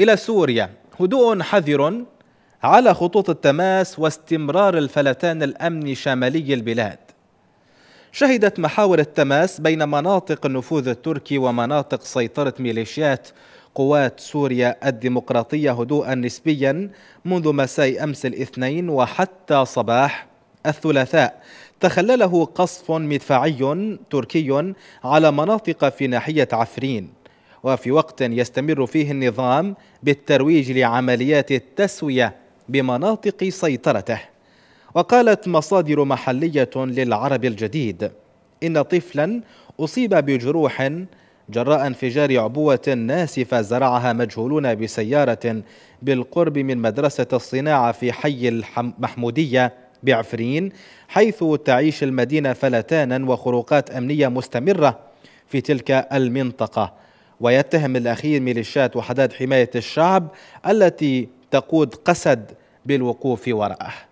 إلى سوريا هدوء حذر على خطوط التماس واستمرار الفلتان الأمني شمالي البلاد شهدت محاور التماس بين مناطق النفوذ التركي ومناطق سيطرة ميليشيات قوات سوريا الديمقراطية هدوءا نسبيا منذ مساء أمس الاثنين وحتى صباح الثلاثاء تخلله قصف مدفعي تركي على مناطق في ناحية عفرين وفي وقت يستمر فيه النظام بالترويج لعمليات التسوية بمناطق سيطرته وقالت مصادر محلية للعرب الجديد إن طفلا أصيب بجروح جراء انفجار عبوة ناسفة زرعها مجهولون بسيارة بالقرب من مدرسة الصناعة في حي المحمودية بعفرين حيث تعيش المدينة فلتانا وخروقات أمنية مستمرة في تلك المنطقة ويتهم الأخير ميليشيات وحدات حماية الشعب التي تقود قسد بالوقوف وراءه